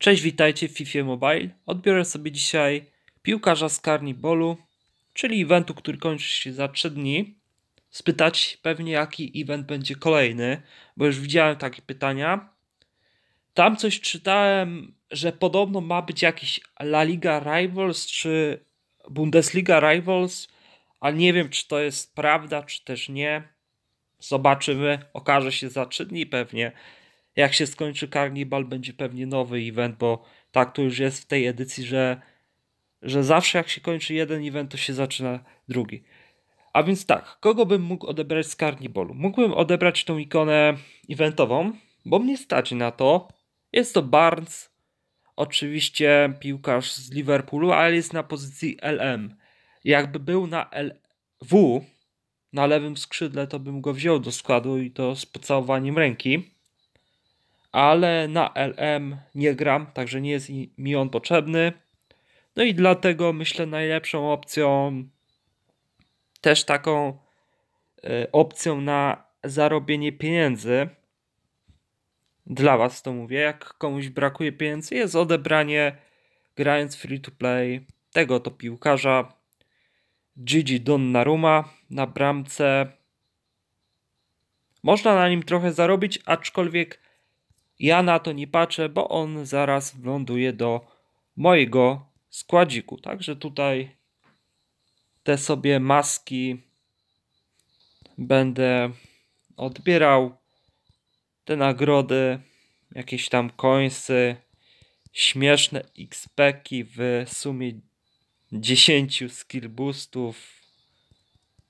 Cześć, witajcie w FIFA Mobile. Odbiorę sobie dzisiaj piłkarza z Carnibolu, czyli eventu, który kończy się za 3 dni. Spytać pewnie, jaki event będzie kolejny, bo już widziałem takie pytania. Tam coś czytałem, że podobno ma być jakiś La Liga Rivals czy Bundesliga Rivals, ale nie wiem, czy to jest prawda, czy też nie. Zobaczymy, okaże się za 3 dni pewnie jak się skończy Ball będzie pewnie nowy event, bo tak to już jest w tej edycji, że, że zawsze jak się kończy jeden event, to się zaczyna drugi. A więc tak, kogo bym mógł odebrać z Ballu? Mógłbym odebrać tą ikonę eventową, bo mnie stać na to. Jest to Barnes, oczywiście piłkarz z Liverpoolu, ale jest na pozycji LM. Jakby był na LW, na lewym skrzydle, to bym go wziął do składu i to z pocałowaniem ręki ale na LM nie gram, także nie jest mi on potrzebny. No i dlatego myślę najlepszą opcją, też taką e, opcją na zarobienie pieniędzy, dla Was to mówię, jak komuś brakuje pieniędzy, jest odebranie grając free to play tego to piłkarza Gigi Donnarumma na bramce. Można na nim trochę zarobić, aczkolwiek ja na to nie patrzę, bo on zaraz wląduje do mojego składziku. Także tutaj te sobie maski będę odbierał. Te nagrody, jakieś tam końsy, śmieszne xp w sumie 10 skill boostów.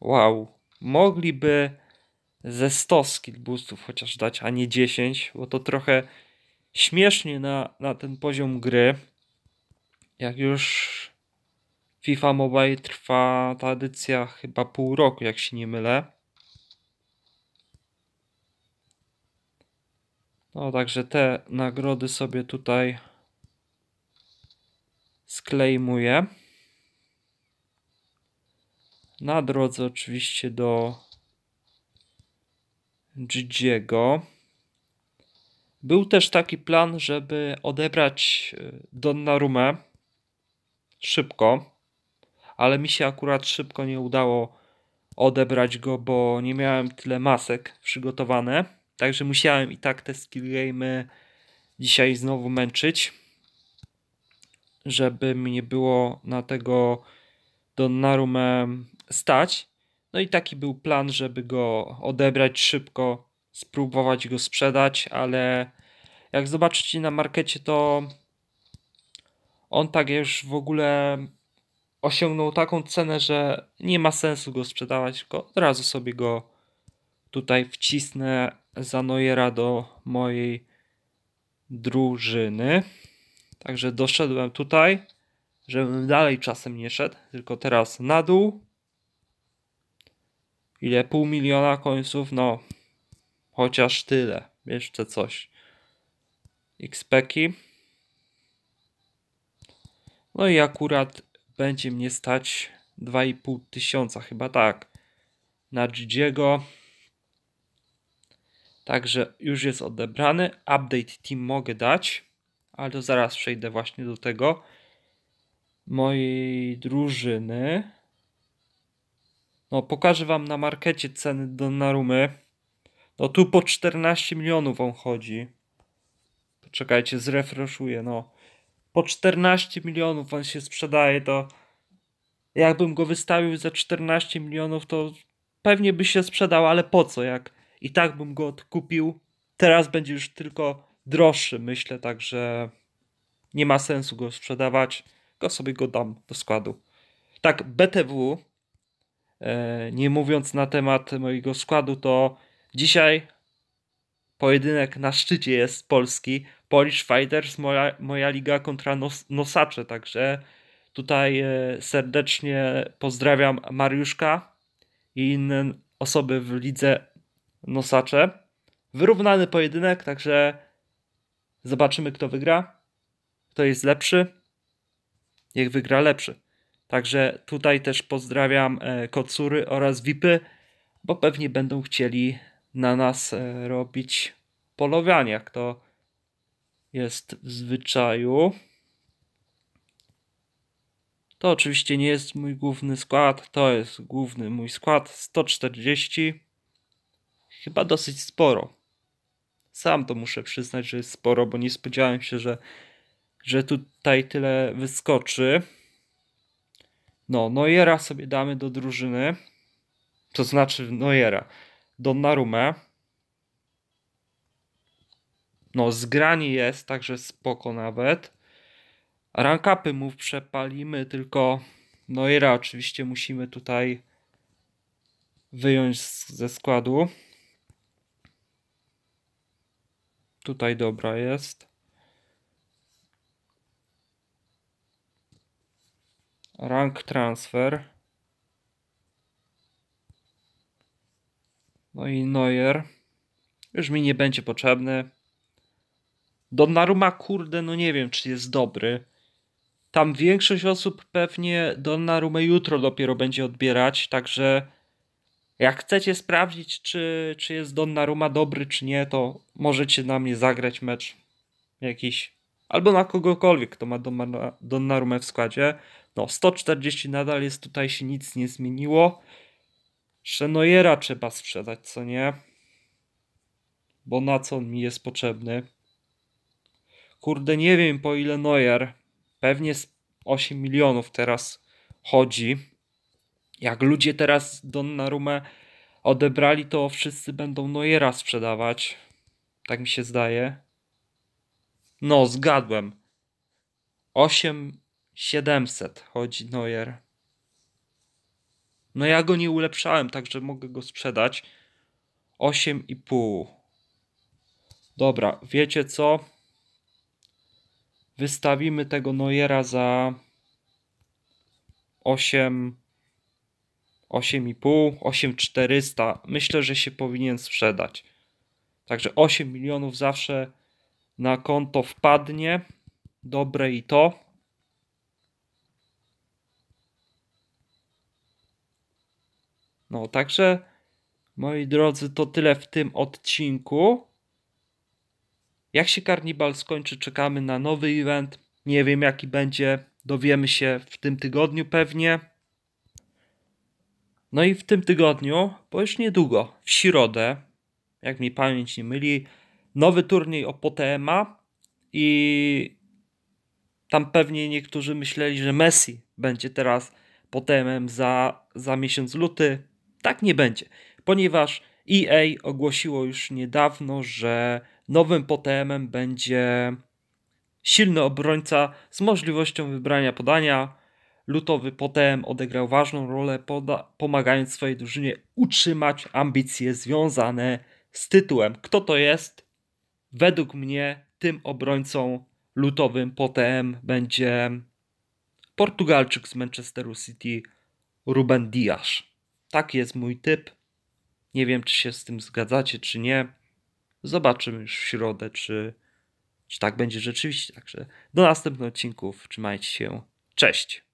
Wow, mogliby ze 100 skill boostów chociaż dać, a nie 10, bo to trochę śmiesznie na, na ten poziom gry. Jak już FIFA Mobile trwa ta edycja chyba pół roku, jak się nie mylę. No także te nagrody sobie tutaj sklejmuję. Na drodze oczywiście do Gigiego. Był też taki plan, żeby odebrać y, Donnarumę szybko, ale mi się akurat szybko nie udało odebrać go, bo nie miałem tyle masek przygotowane. Także musiałem i tak te skill game dzisiaj znowu męczyć, żeby mi nie było na tego Donnarumę stać. No i taki był plan, żeby go odebrać szybko, spróbować go sprzedać, ale jak zobaczycie na markecie, to on tak już w ogóle osiągnął taką cenę, że nie ma sensu go sprzedawać, tylko od razu sobie go tutaj wcisnę za Neuera do mojej drużyny. Także doszedłem tutaj, żebym dalej czasem nie szedł, tylko teraz na dół ile pół miliona końców, no chociaż tyle, jeszcze coś. XPeki. No i akurat będzie mnie stać 2,5 tysiąca, chyba tak, na Gigiego. Także już jest odebrany. Update team mogę dać, ale to zaraz przejdę właśnie do tego mojej drużyny. No, pokażę wam na markecie ceny Donnarumy. No tu po 14 milionów on chodzi. Poczekajcie, zrefreshuję, no. Po 14 milionów on się sprzedaje, to jakbym go wystawił za 14 milionów, to pewnie by się sprzedał, ale po co, jak i tak bym go odkupił. Teraz będzie już tylko droższy, myślę, także nie ma sensu go sprzedawać. Go sobie go dam do składu. Tak, BTW E, nie mówiąc na temat mojego składu, to dzisiaj pojedynek na szczycie jest Polski. Polish Fighters, moja, moja liga kontra nos, Nosacze, także tutaj e, serdecznie pozdrawiam Mariuszka i inne osoby w lidze Nosacze. Wyrównany pojedynek, także zobaczymy kto wygra, kto jest lepszy. Niech wygra lepszy. Także tutaj też pozdrawiam e, Kocury oraz vipy, bo pewnie będą chcieli na nas e, robić polowania, jak to jest w zwyczaju. To oczywiście nie jest mój główny skład, to jest główny mój skład 140. Chyba dosyć sporo. Sam to muszę przyznać, że jest sporo, bo nie spodziewałem się, że, że tutaj tyle wyskoczy. No, Neuera sobie damy do drużyny, to znaczy Neuera, Donnarumę. No, zgrani jest, także spoko nawet. Rankapy mu przepalimy, tylko Neuera oczywiście musimy tutaj wyjąć ze składu. Tutaj dobra jest. rank transfer. No i Neuer. Już mi nie będzie potrzebny. Donnarumma, kurde, no nie wiem, czy jest dobry. Tam większość osób pewnie Donnarumma jutro dopiero będzie odbierać, także jak chcecie sprawdzić, czy, czy jest Donnarumma dobry, czy nie, to możecie na mnie zagrać mecz jakiś. Albo na kogokolwiek, kto ma Donnarumma w składzie. No, 140 nadal jest, tutaj się nic nie zmieniło. Szenojera trzeba sprzedać, co nie? Bo na co on mi jest potrzebny? Kurde, nie wiem po ile Neuer. Pewnie 8 milionów teraz chodzi. Jak ludzie teraz Donnarumę odebrali, to wszyscy będą Neuera sprzedawać. Tak mi się zdaje. No, zgadłem. 8 700, chodzi Neuer. No ja go nie ulepszałem, także mogę go sprzedać. 8,5. Dobra, wiecie co? Wystawimy tego Neuera za 8 8,5, 8,400. Myślę, że się powinien sprzedać. Także 8 milionów zawsze na konto wpadnie. Dobre i to. No, także moi drodzy, to tyle w tym odcinku. Jak się karnibal skończy, czekamy na nowy event. Nie wiem, jaki będzie. Dowiemy się w tym tygodniu pewnie. No i w tym tygodniu, bo już niedługo, w środę, jak mi pamięć nie myli, nowy turniej o PTMA i tam pewnie niektórzy myśleli, że Messi będzie teraz potemem za, za miesiąc luty tak nie będzie, ponieważ EA ogłosiło już niedawno, że nowym potemem będzie silny obrońca z możliwością wybrania podania. Lutowy potem odegrał ważną rolę, pomagając swojej drużynie utrzymać ambicje związane z tytułem. Kto to jest? Według mnie tym obrońcą lutowym potem będzie Portugalczyk z Manchesteru City Ruben Dias. Tak jest mój typ. Nie wiem, czy się z tym zgadzacie, czy nie. Zobaczymy już w środę, czy, czy tak będzie rzeczywiście. Także do następnych odcinków. Trzymajcie się. Cześć.